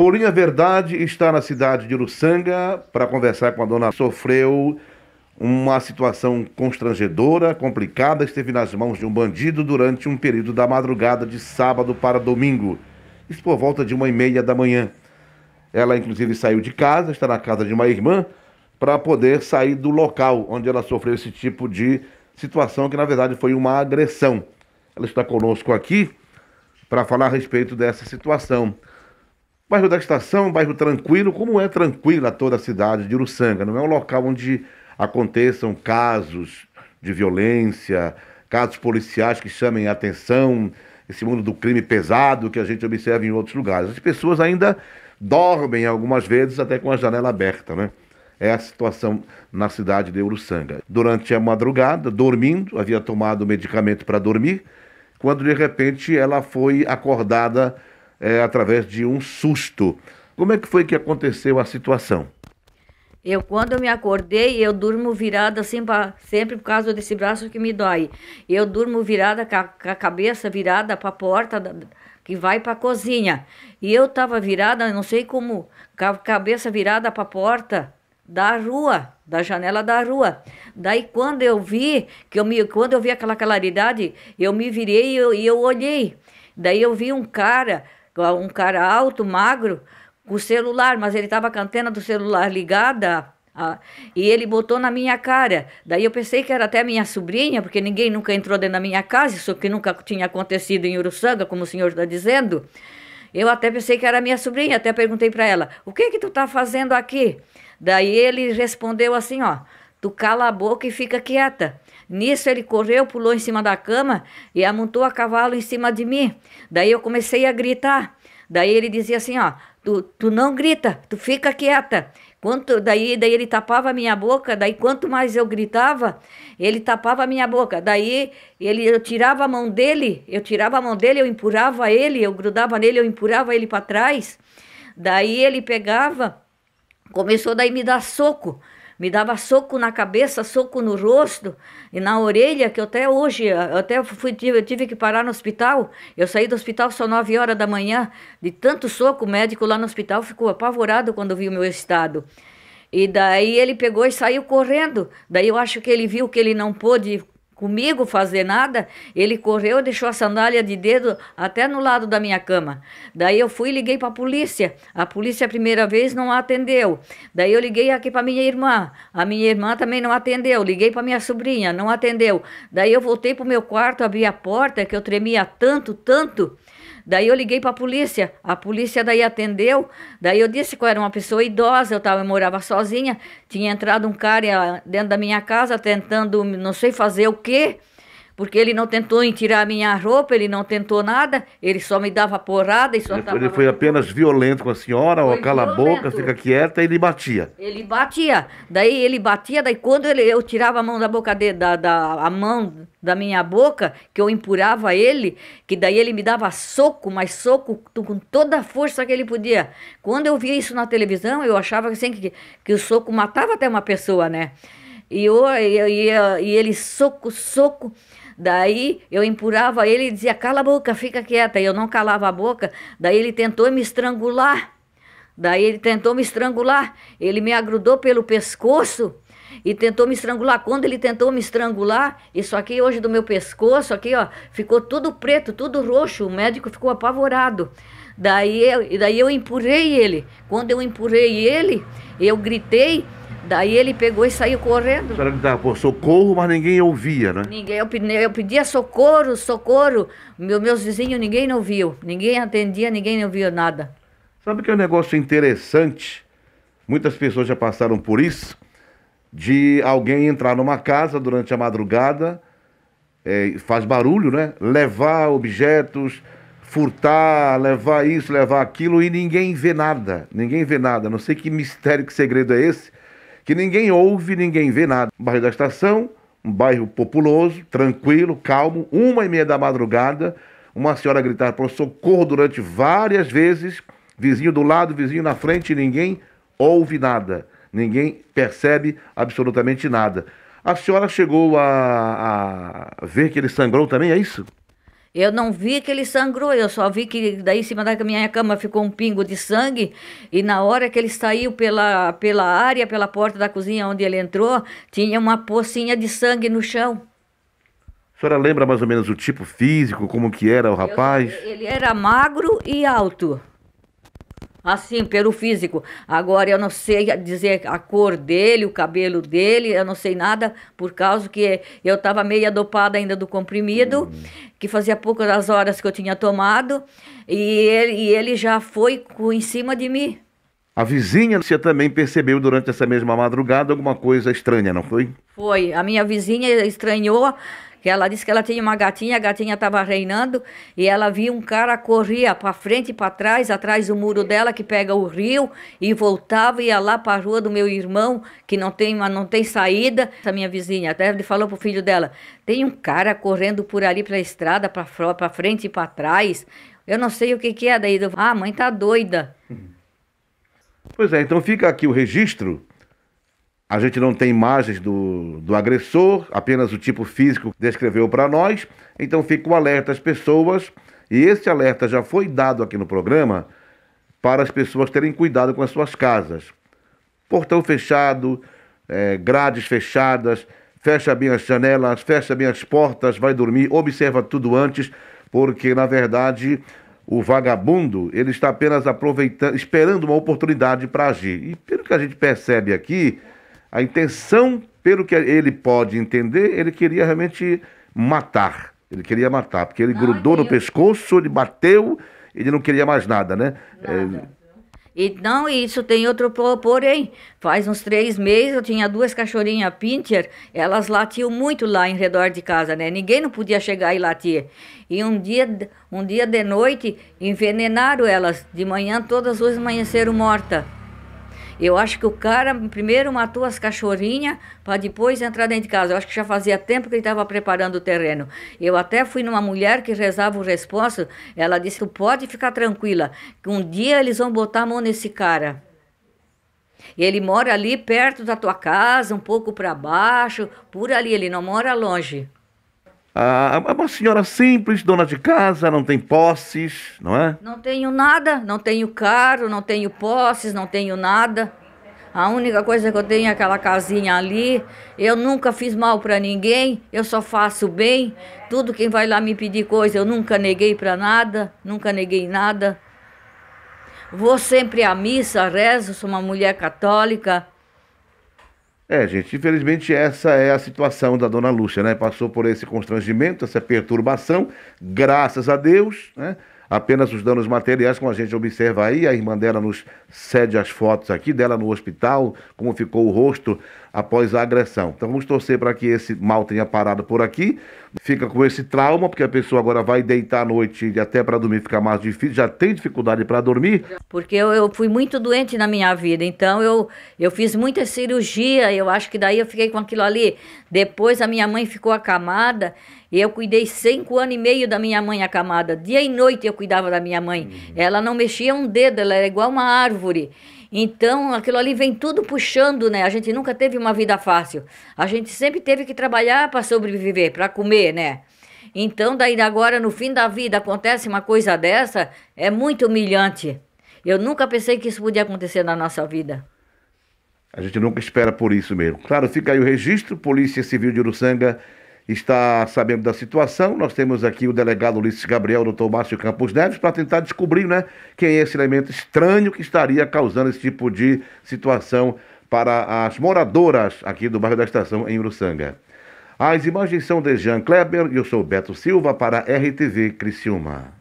Paulinha verdade está na cidade de Luçanga para conversar com a dona. Sofreu uma situação constrangedora, complicada, esteve nas mãos de um bandido durante um período da madrugada de sábado para domingo. Isso por volta de uma e meia da manhã. Ela, inclusive, saiu de casa, está na casa de uma irmã, para poder sair do local onde ela sofreu esse tipo de situação, que na verdade foi uma agressão. Ela está conosco aqui para falar a respeito dessa situação. Bairro da Estação, bairro tranquilo, como é tranquila toda a cidade de Uruçanga, não é um local onde aconteçam casos de violência, casos policiais que chamem a atenção, esse mundo do crime pesado que a gente observa em outros lugares. As pessoas ainda dormem algumas vezes até com a janela aberta, né? É a situação na cidade de Uruçanga. Durante a madrugada, dormindo, havia tomado medicamento para dormir, quando de repente ela foi acordada é, através de um susto. Como é que foi que aconteceu a situação? Eu, quando eu me acordei, eu durmo virada sempre, assim sempre por causa desse braço que me dói. Eu durmo virada, com a, com a cabeça virada para a porta da, que vai para a cozinha. E eu estava virada, não sei como, com a cabeça virada para a porta da rua, da janela da rua. Daí quando eu vi, que eu me, quando eu vi aquela claridade, eu me virei e eu, e eu olhei. Daí eu vi um cara um cara alto, magro, com celular, mas ele estava com a antena do celular ligada. Ah, e ele botou na minha cara. Daí eu pensei que era até minha sobrinha, porque ninguém nunca entrou dentro da minha casa, isso que nunca tinha acontecido em Uruçanga, como o senhor está dizendo. Eu até pensei que era minha sobrinha, até perguntei para ela: "O que que tu tá fazendo aqui?" Daí ele respondeu assim, ó: "Tu cala a boca e fica quieta." Nisso ele correu, pulou em cima da cama e amontou a cavalo em cima de mim. Daí eu comecei a gritar. Daí ele dizia assim, ó, tu, tu não grita, tu fica quieta. Quanto, daí, daí ele tapava a minha boca, daí quanto mais eu gritava, ele tapava a minha boca. Daí ele, eu tirava a mão dele, eu tirava a mão dele, eu empurava ele, eu grudava nele, eu empurava ele para trás. Daí ele pegava, começou daí me dar soco me dava soco na cabeça, soco no rosto e na orelha, que até hoje, eu até fui, eu tive que parar no hospital. Eu saí do hospital só 9 horas da manhã, de tanto soco, o médico lá no hospital ficou apavorado quando viu o meu estado. E daí ele pegou e saiu correndo. Daí eu acho que ele viu que ele não pôde comigo fazer nada, ele correu, deixou a sandália de dedo até no lado da minha cama. Daí eu fui e liguei para a polícia. A polícia a primeira vez não atendeu. Daí eu liguei aqui para minha irmã. A minha irmã também não atendeu. Liguei para minha sobrinha, não atendeu. Daí eu voltei para o meu quarto, abri a porta, que eu tremia tanto, tanto. Daí eu liguei para a polícia, a polícia daí atendeu. Daí eu disse que eu era uma pessoa idosa, eu, tava, eu morava sozinha. Tinha entrado um cara eh, dentro da minha casa tentando, não sei fazer o quê porque ele não tentou em tirar minha roupa, ele não tentou nada, ele só me dava porrada e só Ele, tava... ele foi apenas violento com a senhora, ó, cala violento. a boca, fica quieta, e ele batia. Ele batia. Daí ele batia, daí quando ele, eu tirava a mão da boca dele, da, da, a mão da minha boca, que eu empurava ele, que daí ele me dava soco, mas soco com toda a força que ele podia. Quando eu via isso na televisão, eu achava assim, que, que o soco matava até uma pessoa, né? E, eu, e, e, e ele soco, soco. Daí eu empurava ele e dizia: cala a boca, fica quieta. E eu não calava a boca. Daí ele tentou me estrangular. Daí ele tentou me estrangular. Ele me agrudou pelo pescoço e tentou me estrangular. Quando ele tentou me estrangular, isso aqui hoje do meu pescoço, aqui ó, ficou tudo preto, tudo roxo. O médico ficou apavorado. Daí eu, daí eu empurrei ele. Quando eu empurrei ele, eu gritei Daí ele pegou e saiu correndo. A senhora gritava por socorro, mas ninguém ouvia, né? Ninguém, eu, pedi, eu pedia socorro, socorro. Meu, meus vizinhos, ninguém não viu. Ninguém atendia, ninguém não viu nada. Sabe que é um negócio interessante? Muitas pessoas já passaram por isso. De alguém entrar numa casa durante a madrugada, é, faz barulho, né? Levar objetos, furtar, levar isso, levar aquilo e ninguém vê nada. Ninguém vê nada. Não sei que mistério, que segredo é esse que ninguém ouve, ninguém vê nada. O bairro da Estação, um bairro populoso, tranquilo, calmo, uma e meia da madrugada, uma senhora gritar por socorro durante várias vezes, vizinho do lado, vizinho na frente, ninguém ouve nada, ninguém percebe absolutamente nada. A senhora chegou a, a ver que ele sangrou também, é isso? Eu não vi que ele sangrou, eu só vi que daí em cima da minha cama ficou um pingo de sangue. E na hora que ele saiu pela, pela área, pela porta da cozinha onde ele entrou, tinha uma pocinha de sangue no chão. A senhora lembra mais ou menos o tipo físico, como que era o rapaz? Eu, ele era magro e alto. Assim, pelo físico. Agora, eu não sei dizer a cor dele, o cabelo dele, eu não sei nada, por causa que eu estava meio dopada ainda do comprimido, uhum. que fazia poucas horas que eu tinha tomado, e ele, e ele já foi com, em cima de mim. A vizinha, você também percebeu durante essa mesma madrugada alguma coisa estranha, não foi? Foi. A minha vizinha estranhou que ela disse que ela tinha uma gatinha, a gatinha estava reinando e ela via um cara corria para frente e para trás, atrás do muro dela que pega o rio e voltava ia lá para a rua do meu irmão que não tem não tem saída. Essa minha vizinha até falou pro filho dela: "Tem um cara correndo por ali para a estrada, para frente e para trás. Eu não sei o que que é daí. Eu, ah, mãe tá doida." Pois é, então fica aqui o registro a gente não tem imagens do, do agressor, apenas o tipo físico descreveu para nós. Então fica o alerta às pessoas, e esse alerta já foi dado aqui no programa, para as pessoas terem cuidado com as suas casas. Portão fechado, é, grades fechadas, fecha bem as janelas, fecha bem as portas, vai dormir, observa tudo antes, porque na verdade o vagabundo ele está apenas aproveitando, esperando uma oportunidade para agir. E pelo que a gente percebe aqui, a intenção, pelo que ele pode entender, ele queria realmente matar. Ele queria matar, porque ele ah, grudou Deus. no pescoço, ele bateu, ele não queria mais nada, né? Nada. É... E não, isso tem outro porém. Faz uns três meses eu tinha duas cachorrinhas pinter, elas latiam muito lá em redor de casa, né? Ninguém não podia chegar e latir. E um dia, um dia de noite envenenaram elas. De manhã todas as duas amanheceram mortas. Eu acho que o cara primeiro matou as cachorrinhas para depois entrar dentro de casa. Eu acho que já fazia tempo que ele estava preparando o terreno. Eu até fui numa mulher que rezava o responso, ela disse: "Tu pode ficar tranquila, que um dia eles vão botar a mão nesse cara". ele mora ali perto da tua casa, um pouco para baixo, por ali, ele não mora longe. Ah, uma senhora simples, dona de casa, não tem posses, não é? Não tenho nada, não tenho carro, não tenho posses, não tenho nada. A única coisa que eu tenho é aquela casinha ali. Eu nunca fiz mal para ninguém, eu só faço bem. Tudo quem vai lá me pedir coisa, eu nunca neguei para nada, nunca neguei nada. Vou sempre à missa, rezo, sou uma mulher católica. É, gente, infelizmente essa é a situação da dona Lúcia, né? Passou por esse constrangimento, essa perturbação, graças a Deus, né? apenas os danos materiais, como a gente observa aí, a irmã dela nos cede as fotos aqui dela no hospital, como ficou o rosto após a agressão. Então vamos torcer para que esse mal tenha parado por aqui, fica com esse trauma, porque a pessoa agora vai deitar à noite e até para dormir fica mais difícil, já tem dificuldade para dormir. Porque eu, eu, fui muito doente na minha vida, então eu, eu fiz muita cirurgia, eu acho que daí eu fiquei com aquilo ali. Depois a minha mãe ficou acamada, e eu cuidei cinco anos e meio da minha mãe acamada, dia e noite eu cuidava da minha mãe. Uhum. Ela não mexia um dedo, ela era igual uma árvore. Então, aquilo ali vem tudo puxando, né? A gente nunca teve uma vida fácil. A gente sempre teve que trabalhar para sobreviver, para comer, né? Então, daí agora, no fim da vida, acontece uma coisa dessa, é muito humilhante. Eu nunca pensei que isso podia acontecer na nossa vida. A gente nunca espera por isso mesmo. Claro, fica aí o registro. Polícia Civil de Uruçanga está sabendo da situação. Nós temos aqui o delegado Ulisses Gabriel, doutor Márcio Campos Neves, para tentar descobrir né, quem é esse elemento estranho que estaria causando esse tipo de situação para as moradoras aqui do bairro da Estação, em Uruçanga. As imagens são de Jean Kleber e eu sou Beto Silva para RTV Criciúma.